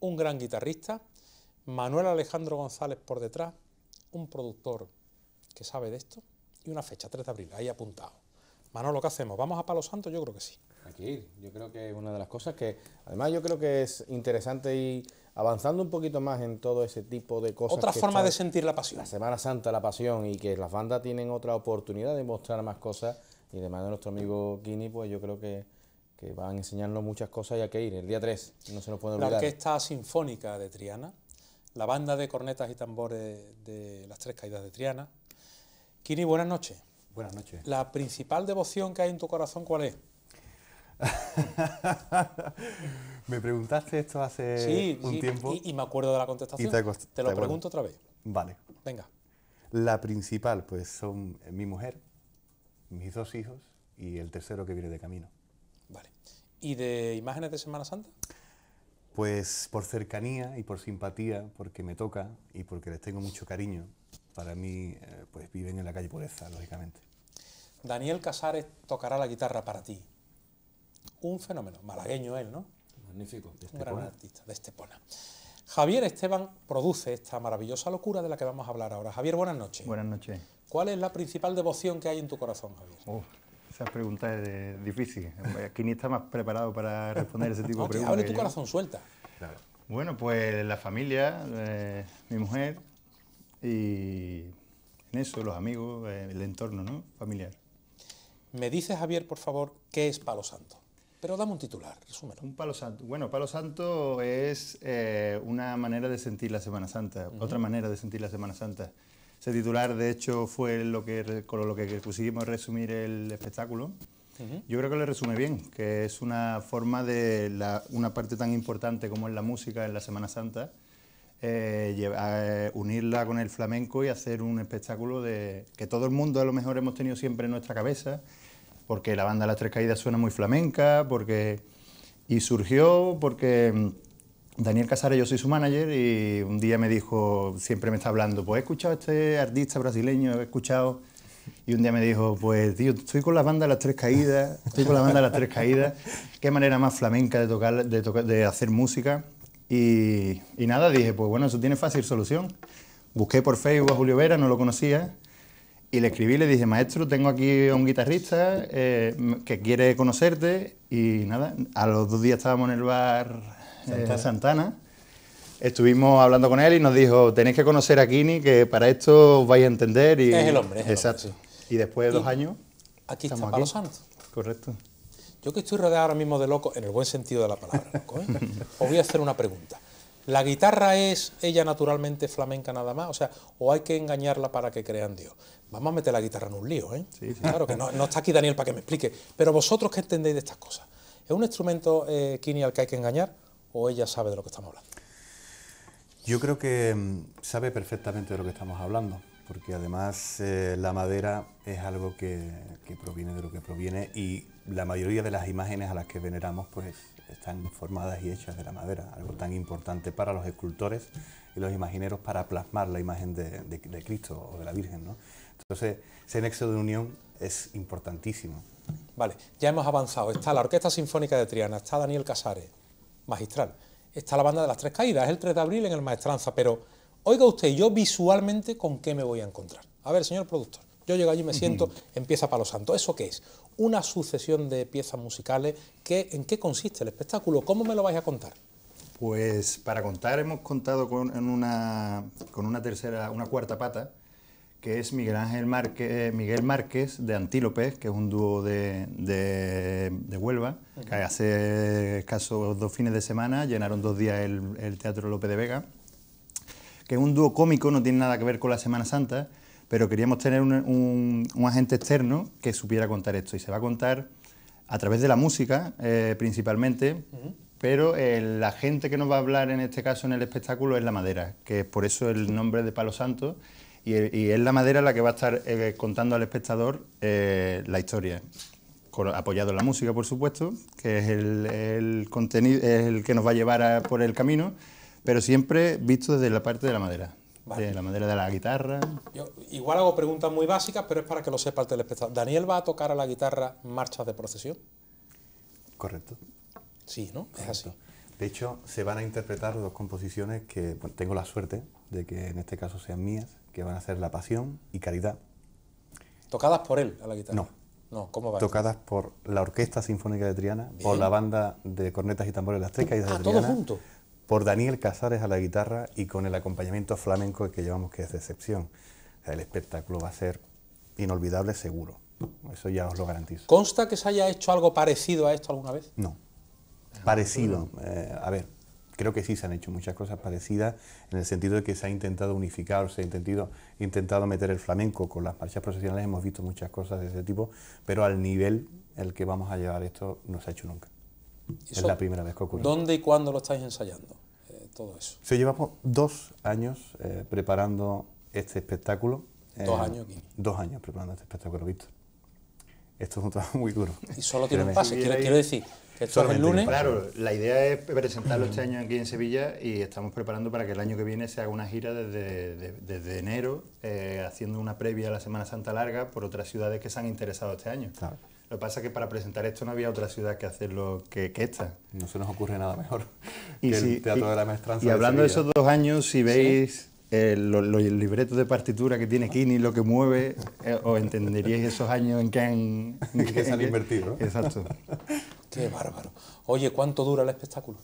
un gran guitarrista, Manuel Alejandro González por detrás, un productor que sabe de esto y una fecha, 3 de abril, ahí apuntado. Manolo, ¿qué hacemos? ¿Vamos a Palo Santo? Yo creo que sí. ir, yo creo que es una de las cosas que, además yo creo que es interesante ir avanzando un poquito más en todo ese tipo de cosas. Otra forma de sentir la pasión. La Semana Santa, la pasión, y que las bandas tienen otra oportunidad de mostrar más cosas. Y además de nuestro amigo Kini, pues yo creo que que van a enseñarnos muchas cosas y a que ir. El día 3, no se nos puede olvidar. La Orquesta Sinfónica de Triana, la banda de cornetas y tambores de las Tres Caídas de Triana. Kini, buenas noches. Buenas noches. ¿La principal devoción que hay en tu corazón cuál es? me preguntaste esto hace un tiempo. Y, y, me acuerdo de la contestación. Te, lo pregunto otra vez. Vale. Venga. La principal, pues, son mi mujer, mis dos hijos y el tercero que viene de camino. Vale. ¿Y de imágenes de Semana Santa? Pues por cercanía y por simpatía, porque me toca y porque les tengo mucho cariño, para mí eh, pues viven en la calle Pureza, lógicamente. Daniel Casares tocará la guitarra para ti. Un fenómeno, malagueño él, ¿no? Magnífico. De Un gran artista, de Estepona. Javier Esteban produce esta maravillosa locura de la que vamos a hablar ahora. Javier, buenas noches. Buenas noches. ¿Cuál es la principal devoción que hay en tu corazón, Javier? Esa pregunta es difícil. ¿Quién está más preparado para responder ese tipo de ah, preguntas? Abre tu corazón, suelta. Bueno, pues la familia, eh, mi mujer y en eso, los amigos, eh, el entorno ¿no? familiar. Me dice Javier, por favor, qué es Palo Santo. Pero dame un titular, resúmelo. Un Palo Santo. Bueno, Palo Santo es eh, una manera de sentir la Semana Santa, otra manera de sentir la Semana Santa. Ese titular, de hecho, fue lo que, con lo que conseguimos resumir el espectáculo. Yo creo que lo resume bien, que es una forma de una parte tan importante como es la música en la Semana Santa, eh, eh, unirla con el flamenco y hacer un espectáculo de, que todo el mundo a lo mejor hemos tenido siempre en nuestra cabeza, porque la banda Las Tres Caídas suena muy flamenca, porque... Y surgió porque mm, Daniel Casares, yo soy su manager y un día me dijo, siempre me está hablando, pues he escuchado a este artista brasileño, he escuchado, y un día me dijo, pues tío, estoy con la banda de las tres caídas, estoy con la banda de las tres caídas, qué manera más flamenca de, tocar, de, hacer música. Y, nada, dije, pues bueno, eso tiene fácil solución. Busqué por Facebook a Julio Vera, no lo conocía, y le escribí, le dije, maestro, tengo aquí a un guitarrista eh, que quiere conocerte, y nada, a los dos días estábamos en el bar Santana. Eh, Santana. Estuvimos hablando con él y nos dijo, tenéis que conocer a Kini, que para esto os vais a entender. Y, es el hombre. exacto. Y después de dos años... Aquí está Palo Correcto. Yo que estoy rodeado ahora mismo de locos, en el buen sentido de la palabra, loco, ¿eh? os voy a hacer una pregunta. ¿La guitarra es ella naturalmente flamenca nada más? O sea, ¿o hay que engañarla para que crean Dios? Vamos a meter la guitarra en un lío, ¿eh? Claro, que no, está aquí Daniel para que me explique. Pero vosotros, ¿qué entendéis de estas cosas? ¿Es un instrumento, eh, Kini, al que hay que engañar? o ella sabe de lo que estamos hablando? Yo creo que mm, sabe perfectamente de lo que estamos hablando, porque además eh, la madera es algo que, proviene de lo que proviene y la mayoría de las imágenes a las que veneramos pues están formadas y hechas de la madera, algo tan importante para los escultores y los imagineros para plasmar la imagen de, de Cristo o de la Virgen. ¿no? Entonces, ese nexo de unión es importantísimo. Vale, ya hemos avanzado. Está la Orquesta Sinfónica de Triana, está Daniel Casares, magistral. Está la banda de las tres caídas, es el 3 de abril en el Maestranza, pero oiga usted, yo visualmente con qué me voy a encontrar. A ver, señor productor, yo llego allí, me siento, empieza Palo Santo. ¿Eso qué es? Una sucesión de piezas musicales. ¿En qué consiste el espectáculo? ¿Cómo me lo vais a contar? Pues para contar hemos contado con, una, con una tercera, una cuarta pata, que es Miguel Ángel Márquez, Miguel Márquez de Antílopes, que es un dúo de, de, Huelva, que hace escasos dos fines de semana llenaron dos días el, Teatro López de Vega, que es un dúo cómico, no tiene nada que ver con la Semana Santa, pero queríamos tener un, agente externo que supiera contar esto y se va a contar a través de la música eh, principalmente, pero eh, la gente que nos va a hablar en este caso en el espectáculo es la madera, que es por eso el nombre de Palo Santo y, es la madera la que va a estar eh, contando al espectador eh, la historia. apoyado en la música, por supuesto, que es el, contenido, el que nos va a llevar por el camino, pero siempre visto desde la parte de la madera. la madera de la guitarra. igual hago preguntas muy básicas, pero es para que lo sepa el telespectador. ¿Daniel va a tocar a la guitarra marchas de procesión? Correcto. Sí, ¿no? Es así. De hecho, se van a interpretar dos composiciones que tengo la suerte de que en este caso sean mías, que van a ser La Pasión y Caridad. ¿Tocadas por él a la guitarra? No. ¿cómo va? Tocadas por la Orquesta Sinfónica de Triana, por la banda de cornetas y tambores de las Trecas... y de Triana. Por Daniel Casares a la guitarra y con el acompañamiento flamenco que llevamos que es de excepción. el espectáculo va a ser inolvidable seguro. Eso ya os lo garantizo. ¿Consta que se haya hecho algo parecido a esto alguna vez? No. Parecido. Eh, a ver, creo que sí se han hecho muchas cosas parecidas en el sentido de que se ha intentado unificar, se ha intentado, intentado meter el flamenco con las marchas profesionales, hemos visto muchas cosas de ese tipo, pero al nivel el que vamos a llevar esto no se ha hecho nunca. es la primera vez que ocurre. ¿Dónde y cuándo lo estáis ensayando? Eh, todo eso. Se llevamos dos años eh, preparando este espectáculo. ¿Dos eh, años aquí? Dos años preparando este espectáculo, Víctor. Esto es un trabajo muy duro. Y solo tiene un pase, quiero decir, el lunes. Claro, la idea es presentarlo este año aquí en Sevilla y estamos preparando para que el año que viene se haga una gira desde, enero, eh, haciendo una previa a la Semana Santa Larga por otras ciudades que se han interesado este año. Lo que pasa es que para presentar esto no había otra ciudad que hacerlo que, que esta. No se nos ocurre nada mejor y que el Teatro de la Y hablando de, esos dos años, si veis eh, los, libretos de partitura que tiene Kini, lo que mueve, ¿o eh, os entenderíais esos años en que han... que se han invertido. Exacto. Qué bárbaro. Oye, ¿cuánto dura el espectáculo?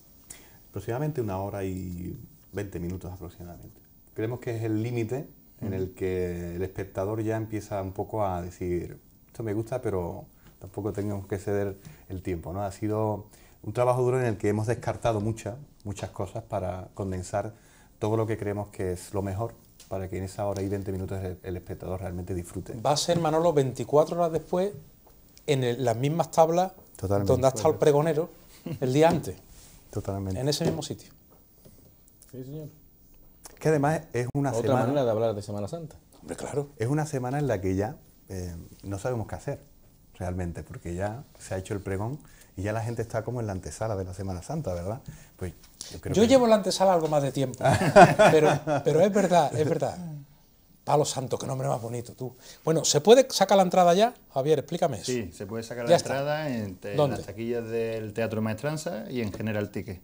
Aproximadamente una hora y 20 minutos aproximadamente. Creemos que es el límite en el que el espectador ya empieza un poco a decir, esto me gusta, pero tampoco tenemos que ceder el tiempo. ¿no? Ha sido un trabajo duro en el que hemos descartado muchas, muchas cosas para condensar todo lo que creemos que es lo mejor para que en esa hora y 20 minutos el, espectador realmente disfrute. Va a ser Manolo 24 horas después en las mismas tablas donde ha estado el pregonero el día antes. Totalmente. En ese mismo sitio. Sí, señor. Que además es una Otra manera de hablar de Semana Santa. Hombre, claro. Es una semana en la que ya eh, no sabemos qué hacer, realmente, porque ya se ha hecho el pregón y ya la gente está como en la antesala de la Semana Santa, ¿verdad? Pues yo, creo yo llevo la antesala algo más de tiempo, pero, pero es verdad, es verdad los santo, qué nombre más bonito, tú. Bueno, ¿se puede sacar la entrada ya? Javier, explícame Sí, se puede sacar la entrada en, las taquillas del Teatro Maestranza y en General Ticket.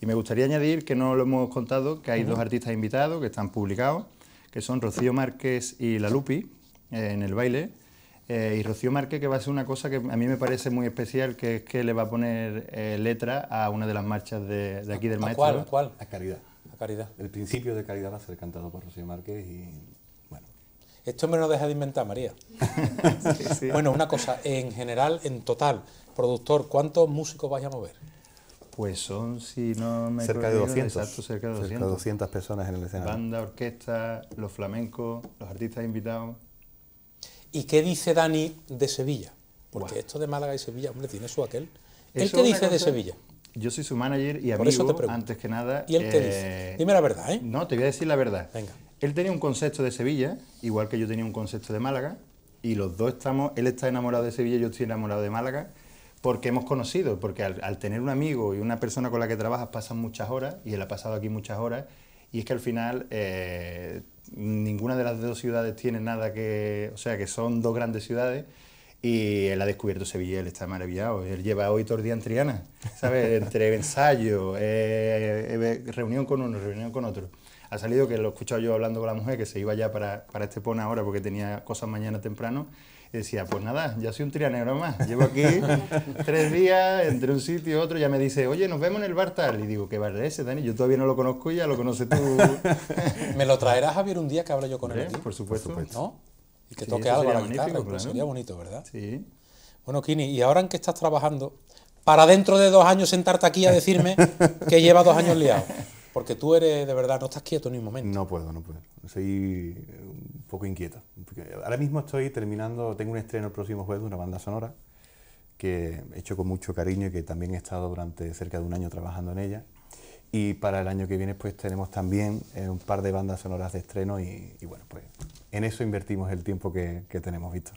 Y me gustaría añadir que no lo hemos contado, que hay dos artistas invitados que están publicados, que son Rocío Márquez y La Lupi, eh, en el baile. Eh, y Rocío Márquez que va a ser una cosa que a mí me parece muy especial, que es que le va a poner eh, letra a una de las marchas de, aquí del maestro. ¿Cuál? ¿Cuál? A Caridad. A Caridad. El principio de Caridad va a ser cantado por Rocío Márquez y esto me lo deja de inventar, María. Bueno, una cosa, en general, en total, productor, ¿cuántos músicos vais a mover? Pues son, si no me cerca de 200. cerca de 200. Cerca de 200 personas en el escenario. Banda, orquesta, los flamencos, los artistas invitados. ¿Y qué dice Dani de Sevilla? Porque esto de Málaga y Sevilla, hombre, tiene su aquel. ¿El qué dice de Sevilla? Yo soy su manager y amigo, antes que nada. ¿Y él qué eh, dice? Dime la verdad, ¿eh? No, te voy a decir la verdad. Venga. Él tenía un concepto de Sevilla, igual que yo tenía un concepto de Málaga, y los dos estamos, él está enamorado de Sevilla y yo estoy enamorado de Málaga, porque hemos conocido, porque al, tener un amigo y una persona con la que trabajas pasan muchas horas, y él ha pasado aquí muchas horas, y es que al final eh, ninguna de las dos ciudades tiene nada que, o sea, que son dos grandes ciudades, y él ha descubierto Sevilla, él está maravillado. Él lleva hoy todo el día en Triana, ¿sabes? Entre ensayo, eh, eh, reunión con uno, reunión con otro ha salido, que lo he escuchado yo hablando con la mujer, que se iba ya para, para este pon ahora porque tenía cosas mañana temprano, y decía, pues nada, ya soy un trianero más, llevo aquí tres días, entre un sitio y otro, ya me dice, oye, nos vemos en el bar tal, y digo, ¿qué bar es ese, Dani? Yo todavía no lo conozco y ya lo conoces tú. ¿Me lo traerás, Javier, un día que hable yo con él? Por supuesto. Por supuesto. ¿No? Y que toque algo a la guitarra, sería bonito, ¿verdad? Sí. Bueno, Kini, ¿y ahora en qué estás trabajando? Para dentro de dos años sentarte aquí a decirme que lleva dos años liado. Porque tú eres, de verdad, no estás quieto ni un momento. No puedo, no puedo. Soy eh, un poco inquieto. Ahora mismo estoy terminando, tengo un estreno el próximo jueves de una banda sonora que he hecho con mucho cariño y que también he estado durante cerca de un año trabajando en ella. Y para el año que viene pues tenemos también eh, un par de bandas sonoras de estreno y, bueno, pues en eso invertimos el tiempo que, tenemos, Víctor.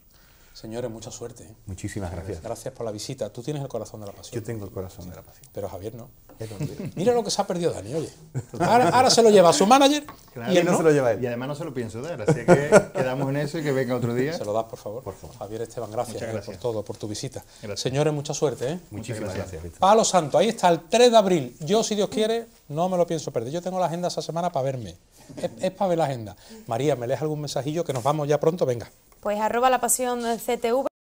Señores, mucha suerte. ¿eh? Muchísimas gracias. Gracias por la visita. Tú tienes el corazón de la pasión. Yo tengo el corazón de la pasión. Pero Javier no. Mira lo que se ha perdido Dani, oye. Ahora, se lo lleva a su manager y además no se lo pienso dar, así que quedamos en eso y que venga otro día. Se lo das, por favor. Por favor. Javier Esteban, gracias, eh, por todo, por tu visita. Señores, mucha suerte. ¿eh? Muchísimas gracias. Palo Santo, ahí está, el 3 de abril. Yo, si Dios quiere, no me lo pienso perder. Yo tengo la agenda esa semana para verme. Es, es para ver la agenda. María, ¿me lees algún mensajillo que nos vamos ya pronto? Venga. Pues arroba la pasión CTV.